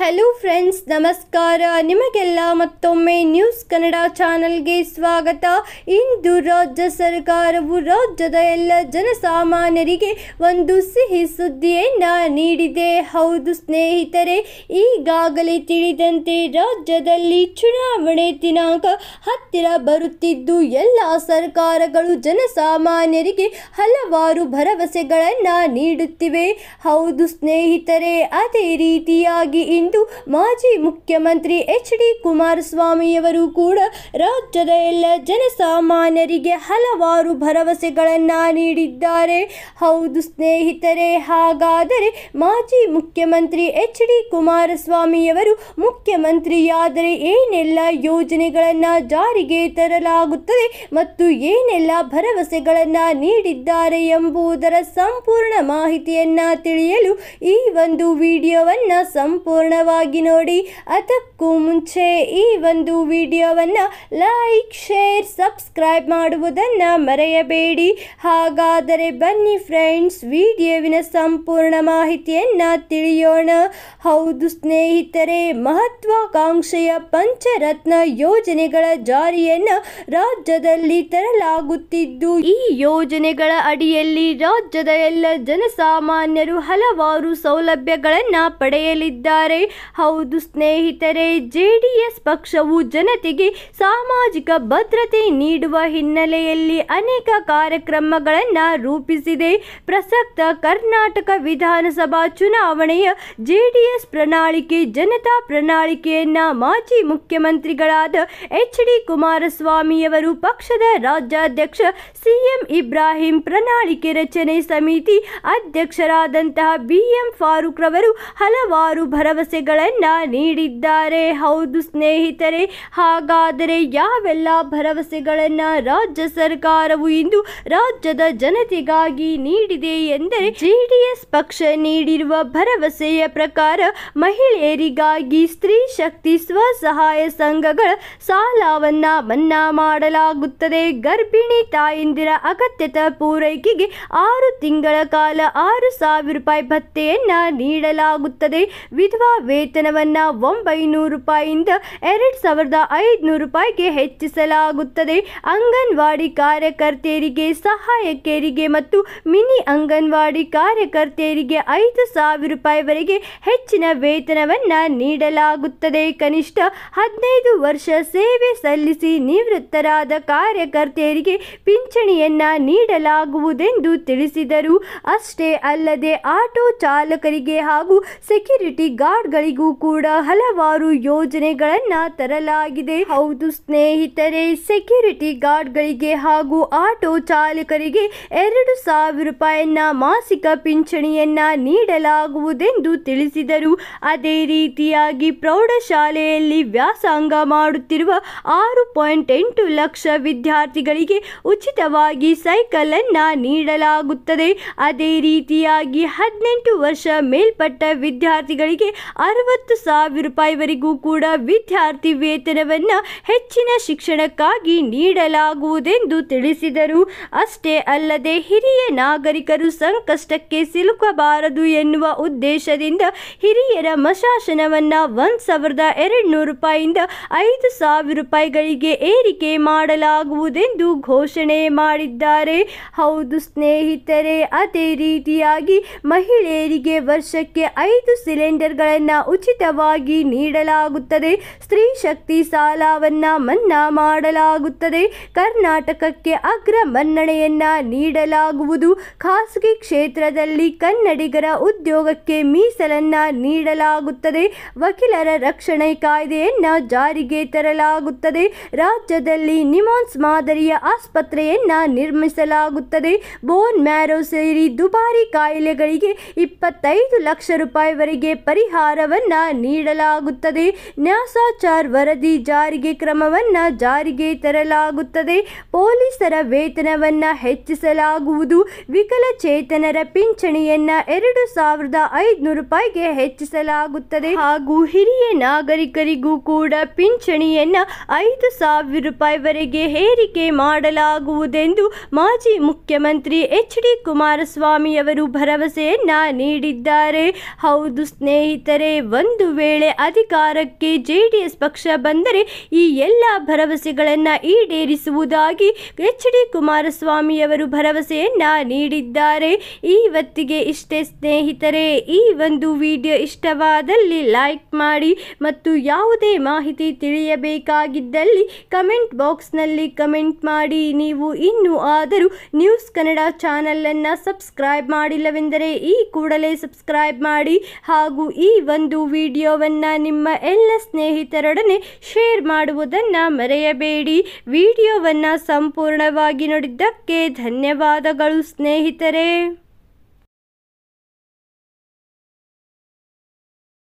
hello friends ನಮಸ್ಕಾರ ನಿಮಗೆಲ್ಲ ಮತ್ತೊಮ್ಮೆ ನ್ಯೂಸ್ ಕನ್ನಡ ಚಾನಲ್ಗೆ ಸ್ವಾಗತ ಇಂದು ರಾಜ್ಯ ಸರ್ಕಾರವು ರಾಜ್ಯದ ಎಲ್ಲ ಜನಸಾಮಾನ್ಯರಿಗೆ ಒಂದು ಸಿಹಿ ಸುದ್ದಿಯನ್ನು ನೀಡಿದೆ ಹೌದು ಸ್ನೇಹಿತರೆ ಈಗಾಗಲೇ ತಿಳಿದಂತೆ ರಾಜ್ಯದಲ್ಲಿ ಚುನಾವಣೆ ದಿನಾಂಕ ಹತ್ತಿರ ಬರುತ್ತಿದ್ದು ಎಲ್ಲ ಸರ್ಕಾರಗಳು ಜನಸಾಮಾನ್ಯರಿಗೆ ಹಲವಾರು ಭರವಸೆಗಳನ್ನು ನೀಡುತ್ತಿವೆ ಹೌದು ಸ್ನೇಹಿತರೆ ಅದೇ ರೀತಿಯಾಗಿ ಎಂದು ಮಾಜಿ ಮುಖ್ಯಮಂತ್ರಿ ಎಚ್ ಡಿ ಕುಮಾರಸ್ವಾಮಿಯವರು ಕೂಡ ರಾಜ್ಯದ ಎಲ್ಲ ಜನಸಾಮಾನ್ಯರಿಗೆ ಹಲವಾರು ಭರವಸೆಗಳನ್ನು ನೀಡಿದ್ದಾರೆ ಹೌದು ಸ್ನೇಹಿತರೆ ಹಾಗಾದರೆ ಮಾಜಿ ಮುಖ್ಯಮಂತ್ರಿ ಎಚ್ ಡಿ ಕುಮಾರಸ್ವಾಮಿಯವರು ಮುಖ್ಯಮಂತ್ರಿಯಾದರೆ ಏನೆಲ್ಲ ಯೋಜನೆಗಳನ್ನು ಜಾರಿಗೆ ತರಲಾಗುತ್ತದೆ ಮತ್ತು ಏನೆಲ್ಲ ಭರವಸೆಗಳನ್ನು ನೀಡಿದ್ದಾರೆ ಎಂಬುದರ ಸಂಪೂರ್ಣ ಮಾಹಿತಿಯನ್ನು ತಿಳಿಯಲು ಈ ಒಂದು ವಿಡಿಯೋವನ್ನು ಸಂಪೂರ್ಣ ಸಂಪೂರ್ಣವಾಗಿ ನೋಡಿ ಅದಕ್ಕೂ ಮುಂಚೆ ಈ ಒಂದು ವಿಡಿಯೋವನ್ನು ಲೈಕ್ ಶೇರ್ ಸಬ್ಸ್ಕ್ರೈಬ್ ಮಾಡುವುದನ್ನು ಮರೆಯಬೇಡಿ ಹಾಗಾದರೆ ಬನ್ನಿ ಫ್ರೆಂಡ್ಸ್ ವಿಡಿಯೋವಿನ ಸಂಪೂರ್ಣ ಮಾಹಿತಿಯನ್ನು ತಿಳಿಯೋಣ ಹೌದು ಸ್ನೇಹಿತರೆ ಮಹತ್ವಾಕಾಂಕ್ಷೆಯ ಪಂಚರತ್ನ ಯೋಜನೆಗಳ ಜಾರಿಯನ್ನು ರಾಜ್ಯದಲ್ಲಿ ತರಲಾಗುತ್ತಿದ್ದು ಈ ಯೋಜನೆಗಳ ಅಡಿಯಲ್ಲಿ ರಾಜ್ಯದ ಎಲ್ಲ ಜನಸಾಮಾನ್ಯರು ಹಲವಾರು ಸೌಲಭ್ಯಗಳನ್ನು ಪಡೆಯಲಿದ್ದಾರೆ ಹೌದು ಸ್ನೇಹಿತರೆ ಜೆ ಪಕ್ಷವು ಜನತೆಗೆ ಸಾಮಾಜಿಕ ಭದ್ರತೆ ನೀಡುವ ಹಿನ್ನೆಲೆಯಲ್ಲಿ ಅನೇಕ ಕಾರ್ಯಕ್ರಮಗಳನ್ನು ರೂಪಿಸಿದೆ ಪ್ರಸಕ್ತ ಕರ್ನಾಟಕ ವಿಧಾನಸಭಾ ಚುನಾವಣೆಯ ಜೆ ಪ್ರಣಾಳಿಕೆ ಜನತಾ ಪ್ರಣಾಳಿಕೆಯನ್ನ ಮಾಜಿ ಮುಖ್ಯಮಂತ್ರಿಗಳಾದ ಎಚ್ ಡಿ ಕುಮಾರಸ್ವಾಮಿಯವರು ಪಕ್ಷದ ರಾಜ್ಯಾಧ್ಯಕ್ಷ ಸಿಎಂ ಇಬ್ರಾಹಿಂ ಪ್ರಣಾಳಿಕೆ ರಚನೆ ಸಮಿತಿ ಅಧ್ಯಕ್ಷರಾದಂತಹ ಬಿಎಂ ಎಂ ಫಾರೂಕ್ ರವರು ಹಲವಾರು ಭರವಸೆ ಭರವಸೆಗಳನ್ನು ನೀಡಿದ್ದಾರೆ ಹೌದು ಸ್ನೇಹಿತರೆ ಹಾಗಾದರೆ ಯಾವೆಲ್ಲ ಭರವಸೆಗಳನ್ನು ರಾಜ್ಯ ಸರ್ಕಾರವು ಇಂದು ರಾಜ್ಯದ ಜನತೆಗಾಗಿ ನೀಡಿದೆ ಎಂದರೆ ಜೆಡಿಎಸ್ ಪಕ್ಷ ನೀಡಿರುವ ಭರವಸೆಯ ಪ್ರಕಾರ ಮಹಿಳೆಯರಿಗಾಗಿ ಸ್ತ್ರೀ ಶಕ್ತಿ ಸ್ವಸಹಾಯ ಸಂಘಗಳ ಸಾಲವನ್ನು ಮನ್ನಾ ಮಾಡಲಾಗುತ್ತದೆ ಗರ್ಭಿಣಿ ತಾಯಂದಿರ ಅಗತ್ಯತ ಪೂರೈಕೆಗೆ ಆರು ತಿಂಗಳ ಕಾಲ ಆರು ಸಾವಿರ ರೂಪಾಯಿ ಭತ್ತೆಯನ್ನು ನೀಡಲಾಗುತ್ತದೆ ವಿಧವಾ ವೇತನವನ್ನು ಒಂಬೈನೂರು ರೂಪಾಯಿಯಿಂದ ಎರಡು ಸಾವಿರದ ಐದುನೂರು ರೂಪಾಯಿಗೆ ಹೆಚ್ಚಿಸಲಾಗುತ್ತದೆ ಅಂಗನವಾಡಿ ಕಾರ್ಯಕರ್ತೆಯರಿಗೆ ಸಹಾಯಕಿಯರಿಗೆ ಮತ್ತು ಮಿನಿ ಅಂಗನವಾಡಿ ಕಾರ್ಯಕರ್ತೆಯರಿಗೆ ಐದು ಸಾವಿರ ರೂಪಾಯಿವರೆಗೆ ಹೆಚ್ಚಿನ ವೇತನವನ್ನು ನೀಡಲಾಗುತ್ತದೆ ಕನಿಷ್ಠ ಹದಿನೈದು ವರ್ಷ ಸೇವೆ ಸಲ್ಲಿಸಿ ನಿವೃತ್ತರಾದ ಕಾರ್ಯಕರ್ತೆಯರಿಗೆ ಪಿಂಚಣಿಯನ್ನು ನೀಡಲಾಗುವುದೆಂದು ತಿಳಿಸಿದರು ಅಷ್ಟೇ ಅಲ್ಲದೆ ಆಟೋ ಚಾಲಕರಿಗೆ ಹಾಗೂ ಸೆಕ್ಯೂರಿಟಿ ಗಾರ್ಡ್ ಗಳಿಗೂ ಕೂಡ ಹಲವಾರು ಯೋಜನೆಗಳನ್ನ ತರಲಾಗಿದೆ ಹೌದು ಸ್ನೇಹಿತರೆ ಸೆಕ್ಯೂರಿಟಿ ಗಾರ್ಡ್ಗಳಿಗೆ ಹಾಗೂ ಆಟೋ ಚಾಲಕರಿಗೆ ಎರಡು ಸಾವಿರ ರೂಪಾಯಿಯನ್ನ ಮಾಸಿಕ ಪಿಂಚಣಿಯನ್ನ ನೀಡಲಾಗುವುದೆಂದು ತಿಳಿಸಿದರು ಅದೇ ರೀತಿಯಾಗಿ ಪ್ರೌಢಶಾಲೆಯಲ್ಲಿ ವ್ಯಾಸಂಗ ಮಾಡುತ್ತಿರುವ ಆರು ಪಾಯಿಂಟ್ ಎಂಟು ಲಕ್ಷ ವಿದ್ಯಾರ್ಥಿಗಳಿಗೆ ಉಚಿತವಾಗಿ ಸೈಕಲ್ ಅನ್ನ ನೀಡಲಾಗುತ್ತದೆ ಅದೇ ರೀತಿಯಾಗಿ ಹದಿನೆಂಟು ವರ್ಷ ಮೇಲ್ಪಟ್ಟ ವಿದ್ಯಾರ್ಥಿಗಳಿಗೆ ಅರವತ್ತು ಸಾವಿರ ರೂಪಾಯಿವರೆಗೂ ಕೂಡ ವಿದ್ಯಾರ್ಥಿ ವೇತನವನ್ನು ಹೆಚ್ಚಿನ ಶಿಕ್ಷಣಕ್ಕಾಗಿ ನೀಡಲಾಗುವುದೆಂದು ತಿಳಿಸಿದರು ಅಷ್ಟೇ ಅಲ್ಲದೆ ಹಿರಿಯ ನಾಗರಿಕರು ಸಂಕಷ್ಟಕ್ಕೆ ಸಿಲುಕಬಾರದು ಎನ್ನುವ ಉದ್ದೇಶದಿಂದ ಹಿರಿಯರ ಮಶಾಸನವನ್ನು ಒಂದು ಸಾವಿರದ ಎರಡುನೂರು ನೂರು ರೂಪಾಯಿಯಿಂದ ಐದು ಸಾವಿರ ರೂಪಾಯಿಗಳಿಗೆ ಏರಿಕೆ ಮಾಡಲಾಗುವುದೆಂದು ಘೋಷಣೆ ಮಾಡಿದ್ದಾರೆ ಹೌದು ಸ್ನೇಹಿತರೆ ಅದೇ ರೀತಿಯಾಗಿ ಮಹಿಳೆಯರಿಗೆ ವರ್ಷಕ್ಕೆ ಐದು ಸಿಲಿಂಡರ್ಗಳನ್ನು ಸಾಲವನ್ನು ಉಚಿತವಾಗಿ ನೀಡಲಾಗುತ್ತದೆ ಸ್ತ್ರೀ ಶಕ್ತಿ ಸಾಲವನ್ನು ಮನ್ನಾ ಮಾಡಲಾಗುತ್ತದೆ ಕರ್ನಾಟಕಕ್ಕೆ ಅಗ್ರ ಮನ್ನಣೆಯನ್ನ ನೀಡಲಾಗುವುದು ಖಾಸಗಿ ಕ್ಷೇತ್ರದಲ್ಲಿ ಕನ್ನಡಿಗರ ಉದ್ಯೋಗಕ್ಕೆ ಮೀಸಲನ್ನ ನೀಡಲಾಗುತ್ತದೆ ವಕೀಲರ ರಕ್ಷಣೆ ಕಾಯ್ದೆಯನ್ನ ಜಾರಿಗೆ ತರಲಾಗುತ್ತದೆ ರಾಜ್ಯದಲ್ಲಿ ನಿಮಾನ್ಸ್ ಮಾದರಿಯ ಆಸ್ಪತ್ರೆಯನ್ನ ನಿರ್ಮಿಸಲಾಗುತ್ತದೆ ಬೋನ್ ಮ್ಯಾರೋ ಸೇರಿ ದುಬಾರಿ ಕಾಯಿಲೆಗಳಿಗೆ ಇಪ್ಪತ್ತೈದು ಲಕ್ಷ ರೂಪಾಯಿವರೆಗೆ ಪರಿಹಾರ ಪರಿಹಾರವನ್ನ ನೀಡಲಾಗುತ್ತದೆ ನ್ಯಾಸಾಚಾರ್ ವರದಿ ಜಾರಿಗೆ ಕ್ರಮವನ್ನ ಜಾರಿಗೆ ತರಲಾಗುತ್ತದೆ ಪೊಲೀಸರ ವೇತನವನ್ನ ಹೆಚ್ಚಿಸಲಾಗುವುದು ವಿಕಲಚೇತನರ ಪಿಂಚಣಿಯನ್ನ ಎರಡು ಸಾವಿರದ ಐದುನೂರು ರೂಪಾಯಿಗೆ ಹೆಚ್ಚಿಸಲಾಗುತ್ತದೆ ಹಾಗೂ ಹಿರಿಯ ನಾಗರಿಕರಿಗೂ ಕೂಡ ಪಿಂಚಣಿಯನ್ನ ಐದು ಸಾವಿರ ರೂಪಾಯಿವರೆಗೆ ಹೇರಿಕೆ ಮಾಡಲಾಗುವುದೆಂದು ಮಾಜಿ ಮುಖ್ಯಮಂತ್ರಿ ಎಚ್ ಡಿ ಕುಮಾರಸ್ವಾಮಿ ಅವರು ಭರವಸೆಯನ್ನ ನೀಡಿದ್ದಾರೆ ಹೌದು ಸ್ನೇಹಿತರೆ ಆದರೆ ಒಂದು ವೇಳೆ ಅಧಿಕಾರಕ್ಕೆ ಜೆಡಿಎಸ್ ಪಕ್ಷ ಬಂದರೆ ಈ ಎಲ್ಲ ಭರವಸೆಗಳನ್ನು ಈಡೇರಿಸುವುದಾಗಿ ಎಚ್ ಡಿ ಕುಮಾರಸ್ವಾಮಿಯವರು ಭರವಸೆಯನ್ನ ನೀಡಿದ್ದಾರೆ ಈವತ್ತಿಗೆ ಇಷ್ಟೇ ಸ್ನೇಹಿತರೆ ಈ ಒಂದು ವಿಡಿಯೋ ಇಷ್ಟವಾದಲ್ಲಿ ಲೈಕ್ ಮಾಡಿ ಮತ್ತು ಯಾವುದೇ ಮಾಹಿತಿ ತಿಳಿಯಬೇಕಾಗಿದ್ದಲ್ಲಿ ಕಮೆಂಟ್ ಬಾಕ್ಸ್ನಲ್ಲಿ ಕಮೆಂಟ್ ಮಾಡಿ ನೀವು ಇನ್ನೂ ಆದರೂ ನ್ಯೂಸ್ ಕನ್ನಡ ಚಾನಲನ್ನು ಸಬ್ಸ್ಕ್ರೈಬ್ ಮಾಡಿಲ್ಲವೆಂದರೆ ಈ ಕೂಡಲೇ ಸಬ್ಸ್ಕ್ರೈಬ್ ಮಾಡಿ ಹಾಗೂ ಈ ಒಂದು ವಿಡಿಯೋವನ್ನು ನಿಮ್ಮ ಎಲ್ಲ ಸ್ನೇಹಿತರೊಡನೆ ಶೇರ್ ಮಾಡುವುದನ್ನು ಮರೆಯಬೇಡಿ ವಿಡಿಯೋವನ್ನು ಸಂಪೂರ್ಣವಾಗಿ ನೋಡಿದ್ದಕ್ಕೆ ಧನ್ಯವಾದಗಳು ಸ್ನೇಹಿತರೆ